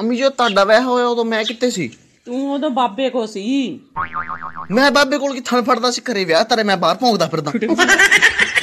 ਅਮੀ ਜੋ ਤੁਹਾਡਾ ਵਿਆਹ ਹੋਇਆ ਉਦੋਂ ਮੈਂ ਕਿੱਥੇ ਸੀ ਤੂੰ ਉਦੋਂ ਬਾਬੇ ਕੋ ਸੀ ਮੈਂ ਬਾਬੇ ਕੋਲ ਕਿੱਥਣ ਫੜਦਾ ਸੀ ਘਰੇ ਵਿਆਹ ਤਰੇ ਮੈਂ ਬਾਹਰ ਭੌਂਕਦਾ ਫਿਰਦਾ